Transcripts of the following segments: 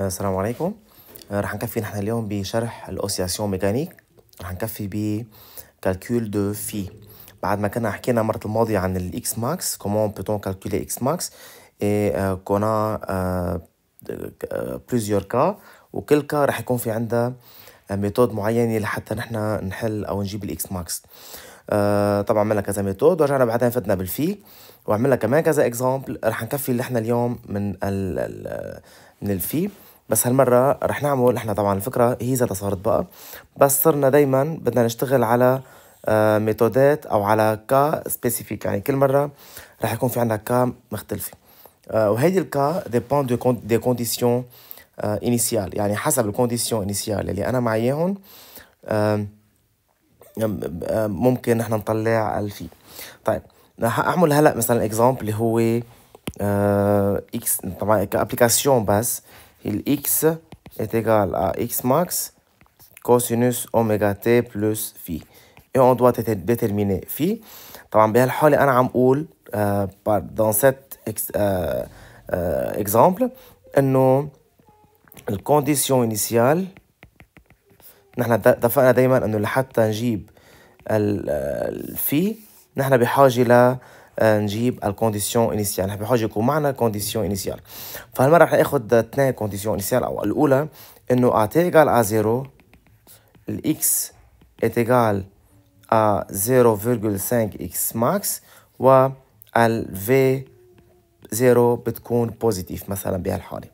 آه، السلام عليكم آه، رح نكفي نحن اليوم بشرح الاوسياسيون ميكانيك رح نكفي ب كالكول دو في بعد ما كنا حكينا المرة الماضية عن الاكس ماكس كومون بوتون كالكولي اكس ماكس اي كونا بليزيور كا وكل كا رح يكون في عندها ميثود معينة لحتى نحن نحل او نجيب الاكس آه، ماكس طبعا عملنا كذا ميثود ورجعنا بعدين فتنا بالفي وعملنا كمان كذا اكزامبل رح نكفي اللي احنا اليوم من ال من الفي بس هالمرة رح نعمل احنا طبعا الفكرة هي ذاتها صارت بقى بس صرنا دايما بدنا نشتغل على آه، ميثودات او على كا سبيسيفيك يعني كل مرة رح يكون في عندنا كا مختلفة آه، وهيدي الكا ديبون دو دي كونديسيون انيسيال يعني حسب الكونديسيون انيسيال اللي انا معياهم آه، ممكن نحن نطلع الفي طيب رح اعمل هلا مثلا اكزامبل اللي هو اكس طبعا كابليكاسيون بس x est égal à X max cosinus oméga T plus phi. Et on doit déterminer phi. طبعا بهالحالة أنا عم أقول آه، dans cet آه، آه، exemple إنه الكونديسيون انيسيال نحن دفعنا دائما إنه لحتى نجيب الفي نحن بحاجة ل آه، نجيب الكونديسيون انيسيال نحب بحاجه يكون معنا كونديسيون انيسيال فهالمره راح ناخذ اثنين كونديسيون انيسيال او الاولى انه ا تي تيغال ا زيرو الاكس اتيغال ا 0.5 اكس ماكس و ال في زيرو بتكون بوزيتيف مثلا بهالحاله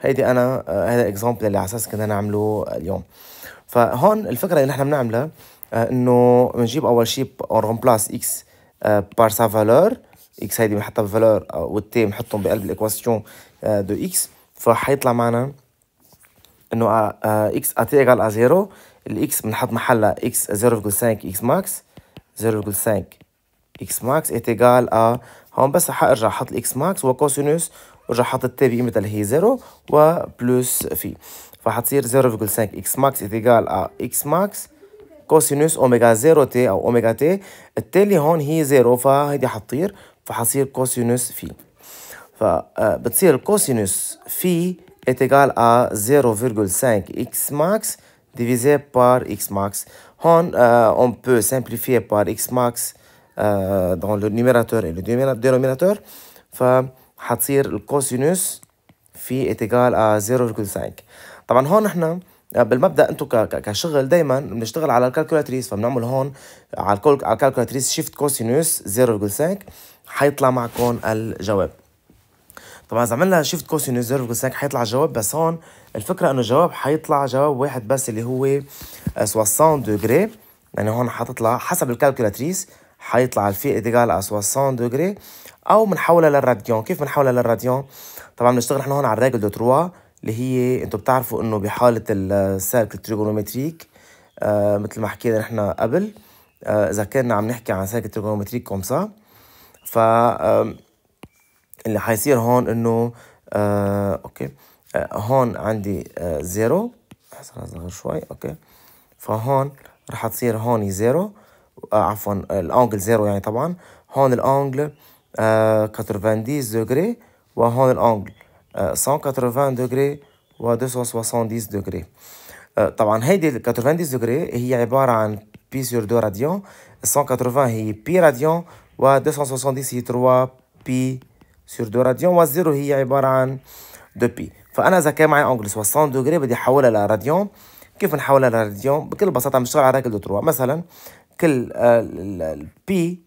هيدي انا هذا آه، اكزامبل اللي على اساس كنا نعمله اليوم فهون الفكره اللي نحن بنعملها آه، انه بنجيب اول شيء اون رومبلاس اكس بار سا فالور اكس هذه بنحطها بفالور آه، والتي بنحطهم بقلب الايكواسيون آه، دو اكس فحيطلع معنا انه اكس ا تي ايغال ا زيرو الاكس بنحط محلها اكس 0.5 اكس ماكس 0.5 اكس ماكس ايغال ا هون بس رح ارجع احط الاكس ماكس وكوسينوس ورجع احط التي بقيمتها اللي هي 0 وبلس في فحتصير 0.5 اكس ماكس ايغال ا اكس ماكس 0.5 كوسينوس اوميجا زيرو تي او اوميجا تي التالي هون هي زيرو فهيدي حتطير فحصير كوسينوس في فبتصير آه، الكوسينوس في est أ à إكس ماكس ديفيزي بار إكس ماكس هون أون بو سامبليفي بار إكس ماكس دون لو نيميراتور le numérateur et le dénominateur. فحتصير الكوسينوس في est أ 0,5. طبعا هون احنا آه، بالمبدا انتم كشغل دائما بنشتغل على الكالكولاتريس فبنعمل هون على الكالكولاتريس شيفت كوسينوس 0.5 حيطلع معكم الجواب طبعا اذا عملنا شيفت كوسينوس 0.5 حيطلع الجواب بس هون الفكره انه الجواب حيطلع جواب واحد بس اللي هو 60 آه، دوغري يعني هون حتطلع حسب الكالكولاتريس حيطلع الفي ايديغال 60 دوغري او بنحولها للراديون كيف بنحولها للراديون طبعا بنشتغل نحن هون على الراجل دو 3 اللي هي انتم بتعرفوا انه بحالة السيركل تريجونومتريك آه مثل ما حكينا نحن قبل آه اذا كنا عم نحكي عن سيركل تريجونومتريك كومسا ف اللي حيصير هون انه آه اوكي آه هون عندي آه زيرو احسن اصغر شوي اوكي فهون رح تصير هون زيرو آه عفوا الانجل زيرو يعني طبعا هون الانجل آه 90 دوغري وهون الانجل 180 دوغري و 270 دوغري طبعا هيدي 90 دوغري هي عبارة عن بي سور دو راديون 180 هي بي راديون و 270 هي 3 بي سور دو راديون و 0 هي عبارة عن دو بي فأنا إذا كان معي أنجل 60 دوغري بدي أحولها لراديون كيف نحولها لراديون؟ بكل بساطة بنشتغل على راكل دو 3 مثلا كل آه، البي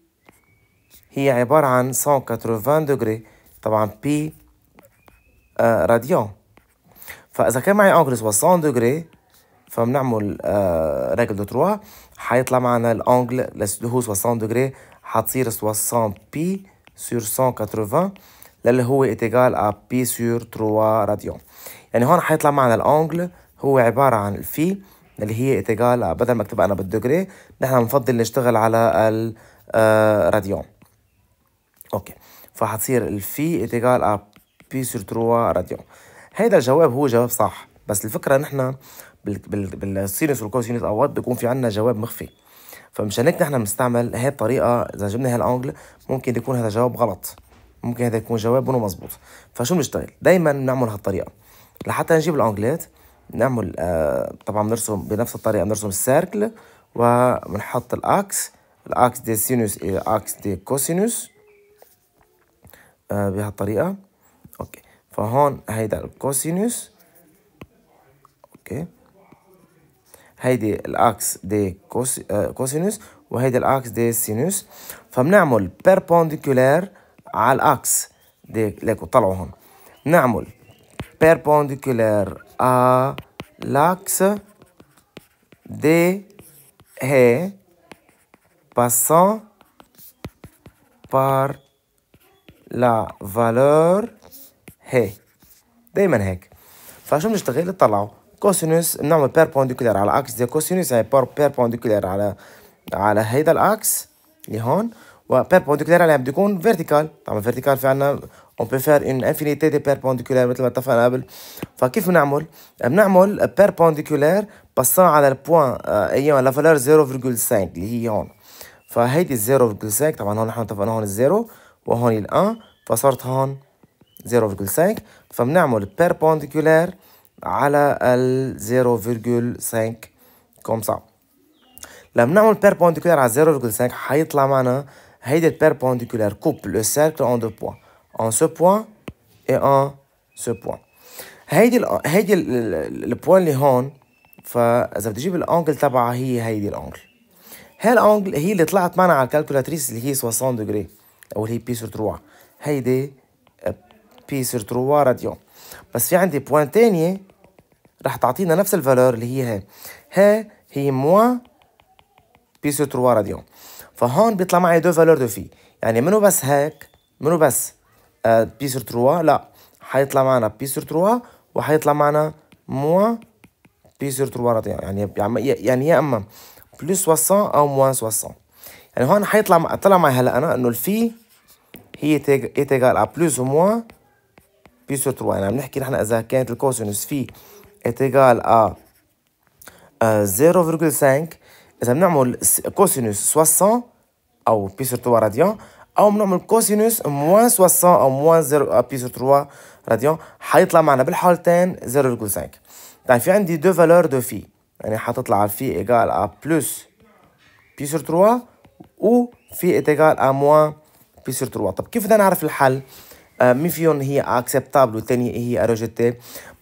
هي عبارة عن 180 دوغري طبعا بي آه، راديان فاذا كان معي انجل 60 دوغري فبنعمل آه، راجل دو 3 حيطلع معنا الانجل اللي هو 60 دوغري حتصير 60 بي سور 180 للي هو ايتيغال ا بي سور 3 راديان يعني هون حيطلع معنا الانجل هو عبارة عن الفي اللي هي ايتيغال بدل ما اكتبها انا بالدوغري نحن بنفضل نشتغل على الراديان آه، اوكي فحتصير الفي ايتيغال ا بي سور تروا راديون هيدا الجواب هو جواب صح بس الفكره نحن بالسيريس والكوسينس اوقات بيكون في عندنا جواب مخفي فمشان هيك نحن بنستعمل هاي الطريقه اذا جبنا هالانجل ممكن يكون هذا جواب غلط ممكن هذا يكون جواب منه مزبوط فشو بنشتغل دائما بنعمل هالطريقه لحتى نجيب الانجلات نعمل آه طبعا بنرسم بنفس الطريقه بنرسم السيركل وبنحط الاكس الاكس دي سينوس اكس دي كوسينوس آه بهالطريقه فهون هيدا الكوسينوس اوكي هيدي الاكس دي كوس... آه، كوسينوس وهيدي الاكس دي سينوس فبنعمل بيربونديكولار على الاكس دي ليكو طلعوا هون بنعمل بيربونديكولار ا لاكس دي هي باسون بار لا فالور هي دايما هيك فشو بنشتغل طلعوا كوسينوس بنعمل بيربونديكولار على اكس دي كوسينوس يعني بيربونديكولار على على هيدا الاكس اللي هون و بيربونديكولير على بده يكون فيرتيكال طبعا فيرتيكال في عنا اون بي فير ان انفينيتي دي بيربونديكولار مثل ما اتفقنا قبل فكيف بنعمل؟ بنعمل بيربونديكولار باسان على البوان ايون لا فالور 0.5 اللي هي هون فهيدي 0.5 طبعا هون نحن اتفقنا هون الزيرو وهون ال 1 فصارت هون 0.5 فبنعمل perpendicular على ال 0.5 كوم صعب لما نعمل perpendicular على 0.5 حيطلع معنا هيدي البيربونديكولار كوب لو سيركل اون دو بوان ان سو بوان اي ان سو بوان هيدي ال هيدي البوان اللي هون فاذا بدي اجيب الانجل تبعها هي هيدي الانجل هالانجل هي اللي طلعت معنا على الكالكولاتريس اللي هي 60 دغري او اللي هي بي سور 3 هيدي بي سير 3 راديون بس في عندي بوان تانية رح تعطينا نفس الفالور اللي هي هي ها هي موان بي سير 3 راديون فهون بيطلع معي دو فالور دو في يعني منو بس هيك منو بس بي سير 3 لا حيطلع معنا بي سير 3 وحيطلع معنا موان بي سير 3 راديون يعني يعني يا يعني اما بلس 60 او موان 60 يعني هون حيطلع طلع معي هلا انا انه الفي هي ايتيغال على بلس وموان بي 3 يعني عم نحكي نحن إذا كانت الكوسينوس في اتيغال ا 0.5 إذا بنعمل كوسينوس 60 أو بي سور 3 راديان أو بنعمل كوسينوس موان 60 أو موان 0 بي سور 3 راديان حيطلع معنا بالحالتين 0.5 يعني طيب في عندي دو فالور دو في يعني حتطلع في ايغال ا آه، بلس بي سور 3 و في ايغال ا آه، موان بي سور 3 طب كيف بدنا نعرف الحل؟ آه، مين فيهم هي اكسبتابل والثانيه هي اروجيتي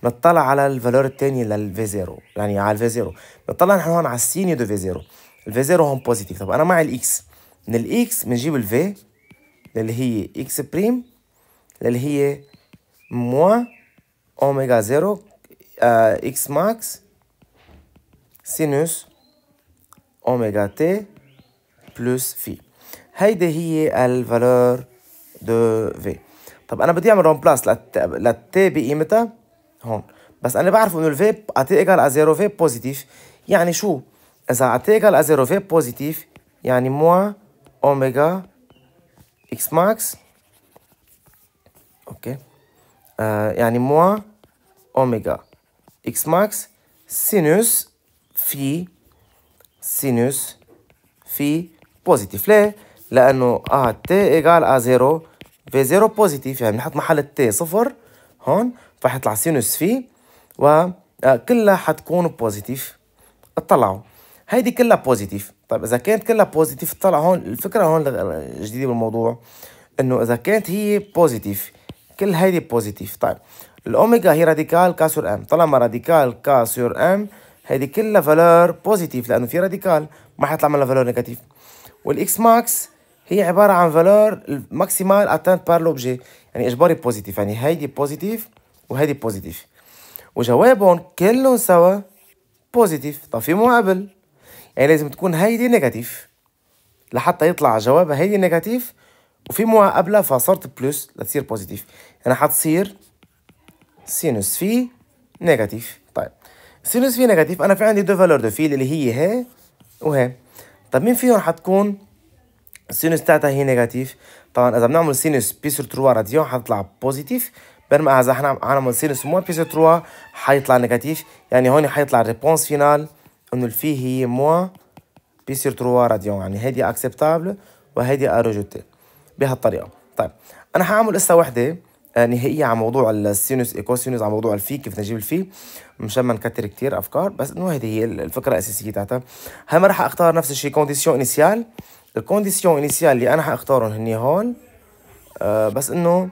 بنطلع على الفالور الثانيه للفي زيرو يعني على الفي زيرو بنطلع نحن هون على السينيو دو في زيرو الفي زيرو هون بوزيتيف طب انا معي الاكس من الاكس بنجيب الفي اللي هي اكس بريم اللي هي موا اوميجا زيرو اكس ماكس سينوس اوميجا تي بلس في هيدي هي الفالور دو في طب انا بدي اعمل رون بلس لت بقيمتها هون بس انا بعرف انه الفي اتي ايجال ا زيرو في بوزيتيف يعني شو اذا اتي ايجال ا زيرو في بوزيتيف يعني موا اوميجا اكس ماكس اوكي آه يعني موا اوميجا اكس ماكس سينوس في سينوس في بوزيتيف ليه؟ لأنه ا آه، تي ايجال ا زيرو في زيرو بوزيتيف يعني بنحط محل التي صفر هون فحيطلع يطلع سينوس في وكلها حتكون بوزيتيف اطلعوا هيدي كلها بوزيتيف طيب اذا كانت كلها بوزيتيف اطلع هون الفكره هون الجديده بالموضوع انه اذا كانت هي بوزيتيف كل هيدي بوزيتيف طيب الاوميجا هي راديكال كاسور ام طالما راديكال كاسور ام هيدي كلها فالور بوزيتيف لانه في راديكال ما حيطلع منها فالور نيجاتيف والاكس ماكس هي عبارة عن فالور ماكسيمال اتانت بار لوبجي يعني إجباري بوزيتيف يعني هيدي بوزيتيف وهيدي بوزيتيف وجوابهم كلهم سوا بوزيتيف طب في مقابل يعني لازم تكون هيدي نيجاتيف لحتى يطلع جوابها هيدي نيجاتيف وفي مقابلة فصارت بلس لتصير بوزيتيف يعني حتصير سينوس في نيجاتيف طيب سينوس في نيجاتيف انا في عندي دو فالور دو فيل اللي هي ها وها طب مين فيهم حتكون السينوس تاعتها هي نيجاتيف طبعا اذا بنعمل سينوس بي سور 3 راديون حتطلع بوزيتيف بينما اذا احنا عملنا سينوس موان بي سور 3 حيطلع نيجاتيف يعني هون حيطلع ريبونس فينال انه الفي هي موان بي سور 3 راديون يعني هيدي اكسبتابل وهيدي اروجوتي بهالطريقه طيب انا حاعمل هسه وحده نهائيه على موضوع السينوس ايكوسينوس على موضوع الفي كيف نجيب الفي مشان ما نكتر كثير افكار بس انه هذه هي الفكره الاساسيه تاعتها ما راح اختار نفس الشيء كونديسيون انيسيال الكونديسيون انيسيال اللي انا حاختارهم هني هون آه بس انه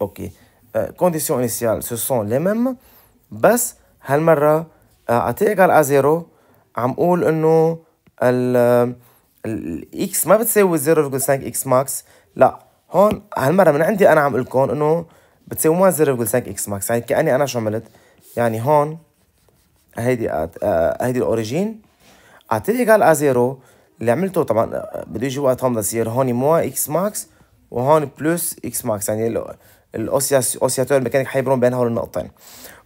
اوكي آه، كونديسيون انيسيال سو سون لي ميم بس هالمره آه ايكال ايكال زيرو عم قول انه ال الاكس ما بتساوي 0.5 اكس ماكس لا هون هالمره من عندي انا عم اقول لكم انه بتساوي 0.5 اكس ماكس يعني كاني انا شو عملت يعني هون هيدي آه، هيدي الاوريجين ات ايكال ا زيرو اللي عملته طبعا بده يجي وقت هون بدنا يصير هون موا اكس ماكس وهون بلس اكس ماكس يعني الاوسياتور الميكانيك حيبرم بين هول النقطتين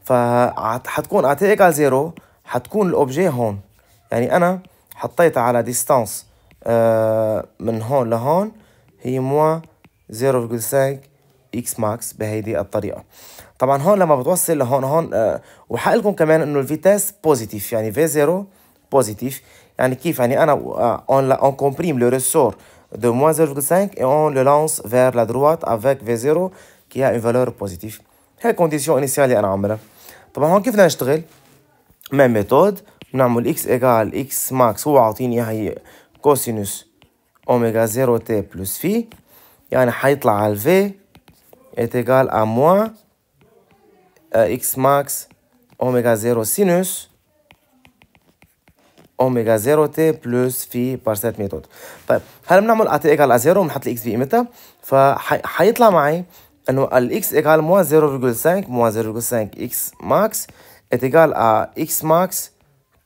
فحتكون اعطيها ايكال زيرو حتكون الاوبجي هون يعني انا حطيتها على ديستانس آه، من هون لهون هي موا 0.5 اكس ماكس بهيدي الطريقه طبعا هون لما بتوصل لهون هون آه، وحقلكم كمان انه الفيتاس بوزيتيف يعني في زيرو بوزيتيف يعني كيف يعني انا on, comprime le ressort de moins 0,5 et on le lance vers la droite avec V0 qui a une valeur positive c'est الكونديسيون انيسيال اللي انا عاملها طبعا هون كيف بدنا نشتغل مع ميثود بنعمل x ايكال max ماكس هو عاطيني هي كوسينوس اوميجا 0 t بلس في يعني حيطلع على V est égal à moins x max oméga 0 sinus اوميجا 0 تي بلس في بارسات ميثود طيب هلا بنعمل اعطي ايكال على 0 وبنحط الاكس بقيمتها فحيطلع معي انه الاكس ايكال موان 0.5 موان 0.5 اكس ماكس ايكال على اكس ماكس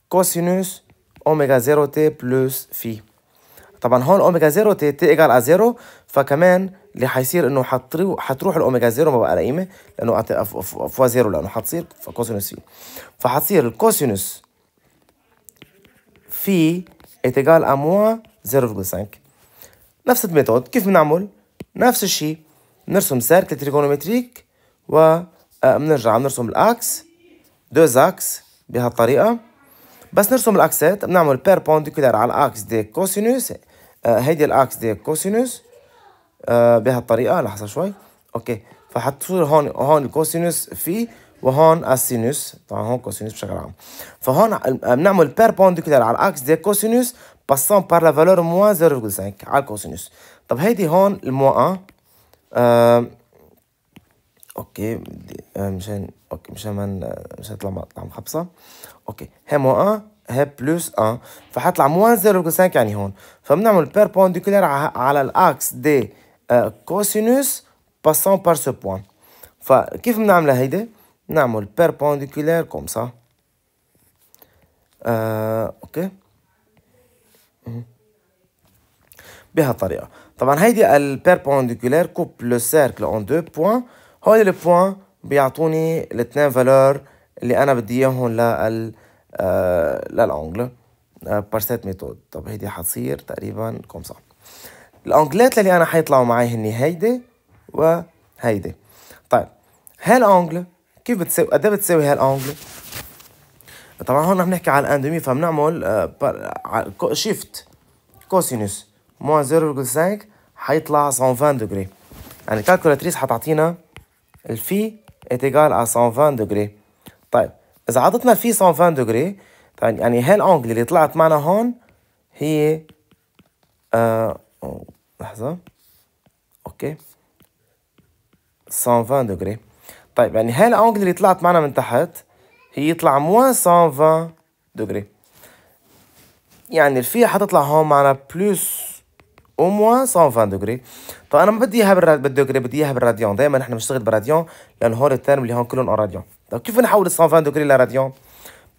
كوسينوس اوميجا 0 تي بلس في طبعا هون اوميجا 0 تي تي ايكال على 0 فكمان اللي حيصير انه حتروح الاوميجا 0 ما بقى لها قيمه لانه فوا 0 لانه حتصير فكوسينوس في فحتصير الكوسينوس في اتيغال ا موان 0.5 نفس الميثود كيف بنعمل نفس الشيء بنرسم سيركل تريغونومتريك و آه، بنرجع بنرسم الاكس دو زاكس بهالطريقه بس نرسم الاكسات بنعمل بيربونديكولار على الاكس دي كوسينوس هيدي الاكس دي كوسينوس بهالطريقه لحظه شوي اوكي فحتصير هون هون الكوسينوس في وهون السينوس طبعا هون كوسينوس بشكل عام فهون آه، بنعمل بيربونديكولار على الاكس دي كوسينوس باسون بار لا فالور موان 0.5 على الكوسينوس طب هيدي هون الموا 1 آه اوكي بدي آه، مشان اوكي مشان ما مشان تطلع ما مخبصه اوكي هي موان هي بلس 1 فحطلع موان 0.5 يعني هون فبنعمل بيربونديكولار على الاكس دي كوسينوس باسون بار سو بوان فكيف بنعملها هيدي؟ نعمل perpendicular كوم سا آه، اوكي بهالطريقه طبعا هيدي البيربونديكولير كوب لو سيركل اون دو بوان هول البوان بيعطوني الاثنين فالور اللي انا بدي اياهم لل للانجل بار سيت ميثود طب هيدي حتصير تقريبا كوم سا الانجلات اللي انا حيطلعوا معي هن هيدي وهيدي طيب هالانجل كيف بتساوي قد إيه بتساوي هالانجل طبعا هون عم نحكي على الاندومي فبنعمل شيفت كوسينوس موان 0.5 حيطلع 120 دوغري يعني الكالكولاتريس حتعطينا الفي اتيجال على 120 دوغري طيب اذا عطتنا الفي 120 دوغري طيب يعني هالانجل اللي طلعت معنا هون هي آه لحظة اوكي 120 دوغري طيب يعني هاي الانجل اللي طلعت معنا من تحت هي يطلع موان 120 دوغري يعني الفيها حتطلع هون معنا بلوس او موان 120 دوغري طيب انا ما بدي اياها بالدوغري بدي اياها بالراديون دائما نحن بنشتغل براديون لان هول الترم اللي هون كلهم راديون طيب كيف نحول 120 دوغري لراديون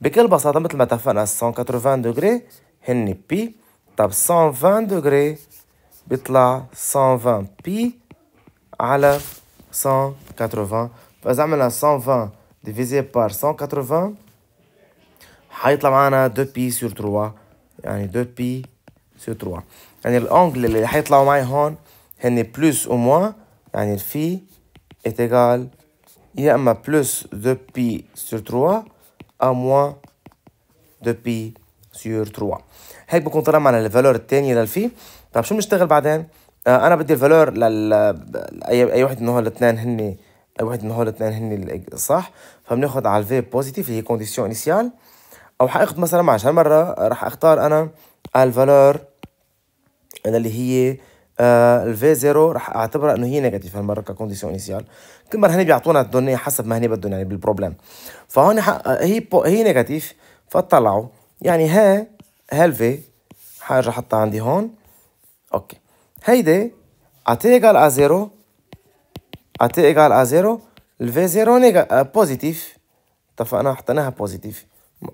بكل بساطه مثل ما اتفقنا 180 دوغري هن بي طب 120 دوغري بيطلع 120 بي على 180 فاذا 120 ديفيزي بار 180 حيطلع معنا 2 بي سور 3 يعني 2 بي سور 3 يعني الانجل اللي حيطلعوا معي هون هن بلوس او موان يعني الفي اتيغال يا اما بلوس 2 بي سور 3 او موان 2 بي سور 3 هيك بكون طلع معنا الفالور الثانيه للفي طب شو بنشتغل بعدين؟ آه انا بدي الفالور لل اي اي وحده من هول الاثنين هن واحد من هول الاثنين هن صح فبناخذ على الفي بوزيتيف اللي هي كونديسيون انيسيال او حاخد مثلا شهر مره راح اختار انا الفالور انا اللي هي آه الفي زيرو راح اعتبرها انه هي نيجاتيف هالمره ككونديسيون انيسيال كل مره هن بيعطونا الدنيا حسب ما هن بدهم يعني بالبروبلم فهون هي بو هي نيجاتيف فطلعوا يعني ها هالفي حاجه حطها عندي هون اوكي هيدي اعطيها ا زيرو ا تي إيجال ا زيرو الفي زيرو نيجا بوزيتيف اتفقنا حطيناها بوزيتيف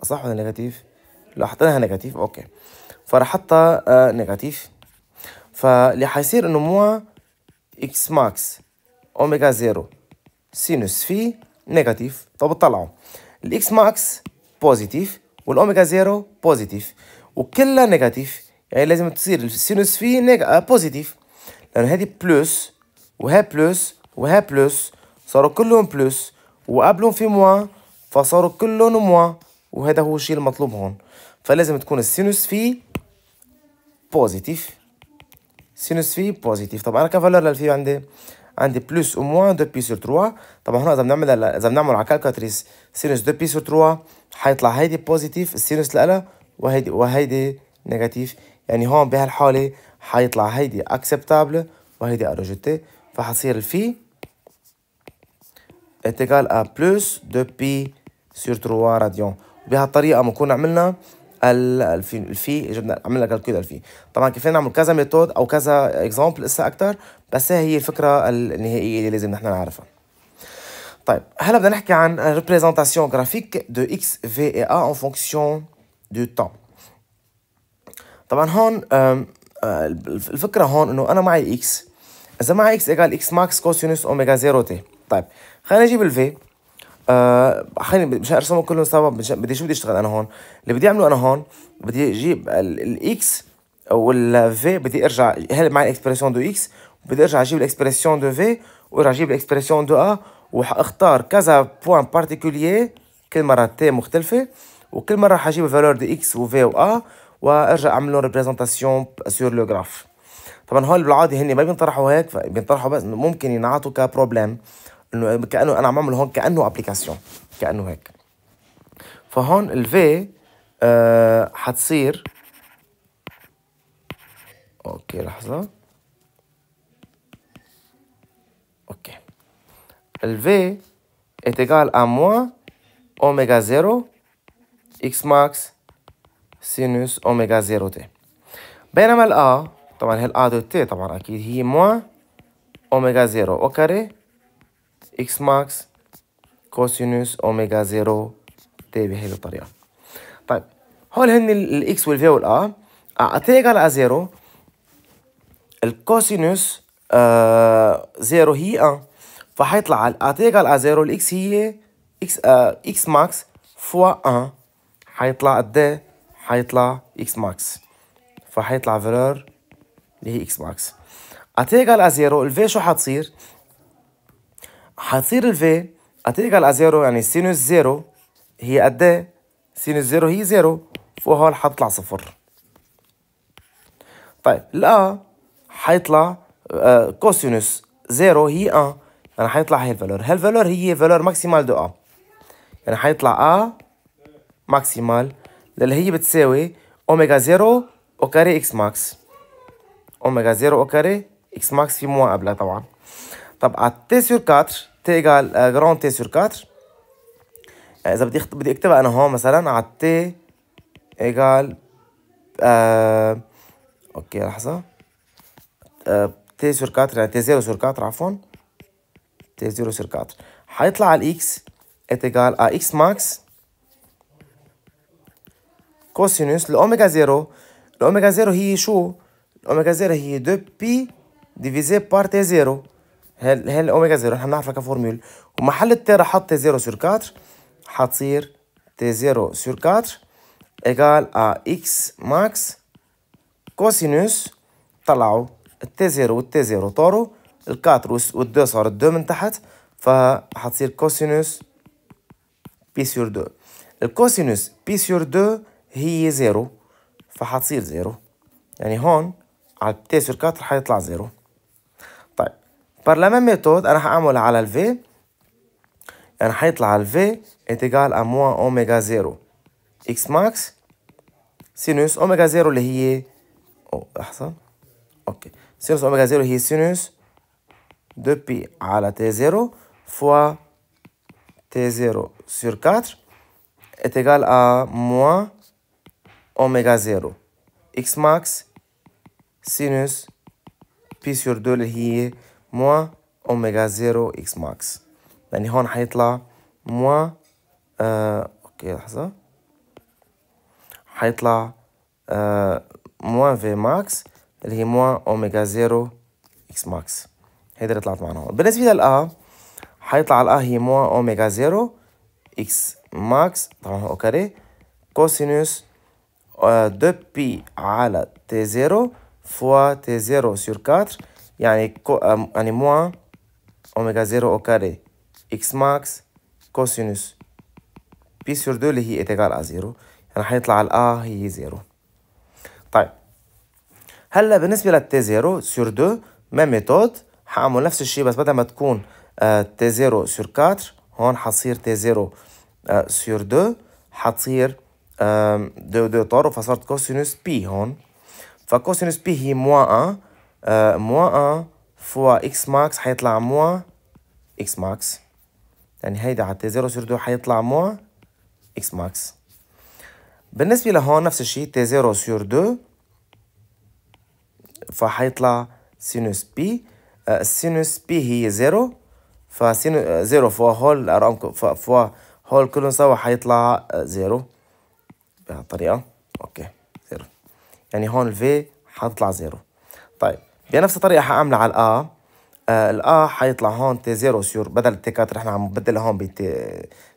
صح ولا نيجاتيف؟ لو حطيناها نيجاتيف اوكي فراح حطها آه نيجاتيف فاللي حيصير انه مو اكس ماكس اوميجا زيرو سينوس في نيجاتيف طب طلعوا الاكس ماكس بوزيتيف والاوميجا زيرو بوزيتيف وكلها نيجاتيف يعني لازم تصير السينوس في نيجا بوزيتيف لانه هذه بلس وهي بلس وها بلس صاروا كلهم بلس وقبلهم في موان فصاروا كلهم موان وهذا هو الشيء المطلوب هون فلازم تكون السينوس في بوزيتيف سينوس في بوزيتيف طبعا انا كفالور للفي عندي عندي بلس او موان دو بي سور 3 طبعا هنا اذا بنعمل اذا بنعمل على كالكاتريس سينوس دو بي سور 3 حيطلع هيدي بوزيتيف السينوس لالا وهيدي وهيدي نيجاتيف يعني هون بهالحاله حيطلع هيدي اكسبتابل وهيدي اروجيتي فحصير الفي est égal à plus de بي سير 3 راديون بهالطريقه بنكون عملنا الفي الفي جبنا عملنا كالكول الفي طبعا كيف نعمل كذا ميثود او كذا اكزامبل لسه اكثر بس هي الفكره النهائيه اللي لازم نحن نعرفها طيب هلا بدنا نحكي عن ريبريزنتاسيون جرافيك دو اكس في اي ا ان فونكسيون دو تان طبعا هون آه، الفكره هون انه انا معي اكس اذا معي اكس ايكال اكس ماكس كوسينوس اوميجا زيرو تي طيب خلينا اجيب الفي آه خليني مش ارسمهم كلهم سوا بدي شو بدي اشتغل انا هون اللي بدي اعمله انا هون بدي اجيب الاكس والفي بدي ارجع هل معي الاكسبرسيون دو اكس بدي ارجع اجيب الاكسبريسيون دو في وارجع اجيب الاكسبريسيون دو ا وحاختار كذا بوان بارتيكولير كل مره تي مختلفه وكل مره حجيب فالور دو اكس وفي وآ وارجع اعمل لهم ريبريزونتاسيون سور لو جراف طبعا هول بالعاده هن ما بينطرحوا هيك بينطرحوا بس ممكن ينعطوا كبروبليم انه كانه انا عم اعمل هون كانه ابلكيشن كانه هيك فهون الفي آه حتصير اوكي لحظه اوكي الفي est égal à moins oméga 0 اكس ماكس سينوس اوميجا 0 تي بينما ال A طبعا هي ال A دوت تي طبعا اكيد هي موا اوميجا 0 او كاري x max كوسينوس اوميجا زيرو تي بهذه الطريقه طيب هول هن الاكس والفي والآ تيغال على زيرو الكوسينوس آه زيرو آه، آه، هي 1 فحيطلع على الاتيغال على زيرو الاكس هي اكس آه اكس ماكس فوا ان حيطلع قد حيطلع اكس ماكس فحيطلع فالور اللي هي اكس ماكس اتيغال على زيرو الفي شو حتصير؟ ال V هتيجي على زيرو يعني سينوس زيرو هي قد ايه؟ سينوس زيرو هي زيرو فوقها هتطلع صفر طيب لا حيطلع آه كوسينوس زيرو هي ان آه. يعني حيطلع هي الفالور هالفالور هي فالور ماكسيمال دو ا يعني حيطلع ا ماكسيمال اللي هي بتساوي اوميجا زيرو او كاري اكس ماكس اوميجا زيرو او كاري اكس ماكس في موان قبلها طبعا طب تي سور 4 تي تيجال جراوند تي سور 4 اذا بدي بدي اكتبها انا هون مثلا على تي ايجال آه اوكي لحظه آه تي سور 4 يعني تي زيرو سور 4 عفوا تي زيرو سور 4 حيطلع على الاكس اتيجال على اكس ماكس كوسينوس الاوميجا زيرو الاوميجا زيرو هي شو؟ الاوميجا زيرو هي 2 بي ديفيزي بار تي زيرو هل هل اوميجا زيرو احنا بنعرفها كفورمول ومحل التيرا حط تي زيرو سور 4 حتصير تي زيرو سور 4 ايجال ا اكس ماكس كوسينوس طلعوا التي زيرو والتي زيرو طاروا الكاتر والدو صار الدو من تحت فحتصير كوسينوس بي سور 2 الكوسينوس بي سور 2 هي زيرو فحتصير زيرو يعني هون على التي سور 4 حيطلع زيرو par la même méthode, on oh, ah, a على le V راح le V est égal à moins oméga 0 x max sinus oméga 0 اللي هي Oh, ça. OK. sinus oméga 0 هي sinus 2 pi la t0 fois t0 sur 4 est égal à moins oméga 0 x max sinus pi sur 2 اللي هي موان اوميجا زيرو اكس ماكس يعني هون حيطلع موان آه اوكي لحظة حيطلع آه موان في ماكس اللي هي موان اوميجا زيرو اكس ماكس هيدا اللي طلعت معنا هون بالنسبة للأ حيطلع الأ هي موان اوميجا زيرو اكس ماكس طبعا هو كاري كوسينوس آه، دو بي على تي زيرو فوا تي زيرو سور كاتر يعني كو يعني موان اوميجا زيرو او كاري اكس ماكس كوسينوس بي سور دو اللي هي اتيكال ا زيرو يعني هيطلع الا هي زيرو طيب هلا بالنسبه للتي زيرو سور دو ما ميثود حاعمل نفس الشيء بس بدل ما تكون تي آه، زيرو سور 4 هون حتصير تي زيرو آه، سور دو حتصير دو دو طور فصارت كوسينوس بي هون فكوسينوس بي هي موان 1 آه موا 1 فوا اكس ماكس حيطلع موان اكس ماكس يعني هيدا على تي زيرو سور دو حيطلع موان اكس ماكس بالنسبة لهون نفس الشيء تي زيرو سور دو فحيطلع سينوس بي آه السينوس بي هي زيرو فسينو زيرو فوا هول الأرقام فوا هول كلهم سوا حيطلع زيرو آه، بهالطريقة أوكي زيرو يعني هون الفي حتطلع زيرو طيب بنفس يعني الطريقه حأعمل على الأ آه، الأ حيطلع هون تي زيرو سيور بدل تي 4 احنا عم نبدلها هون ب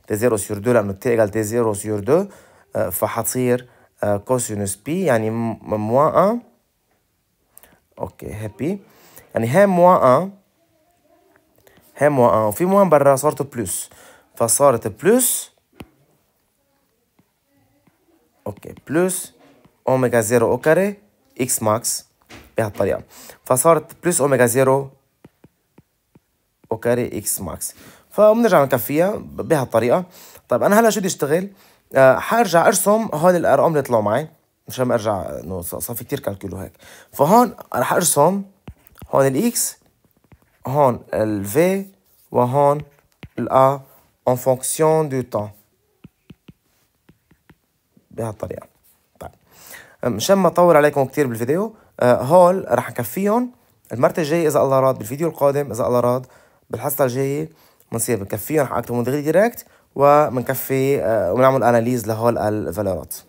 تي زيرو سيور دو لأنه تي قال تي زيرو سيور دو آه، فحتصير كوسينوس آه، بي يعني موا أ أوكي هابي يعني هي موا أ هي موا أ وفي موا برا صارت بلس فصارت بلس اوكي بلس اوميجا زيرو اوكاري اكس ماكس بهذه الطريقه فصارت بلس اوميجا زيرو وكاري اكس ماكس فبنرجع نكفيها بهذه الطريقه طيب انا هلا شو بدي اشتغل أه حارجع ارسم هول الارقام اللي طلعوا معي مشان ما ارجع انه صار في كثير كالكولو هيك فهون رح ارسم هون الاكس هون الفي وهون الأ ان فونكسيون دو تان بهالطريقة طيب مشان ما اطول عليكم كثير بالفيديو آه، هول رح نكفيهم المرة الجاية إذا الله راد بالفيديو القادم إذا الله راد بالحصة الجاية بنصير بنكفيهم على اكتب دايركت وبنكفي آه، وبنعمل اناليز لهول الفالورات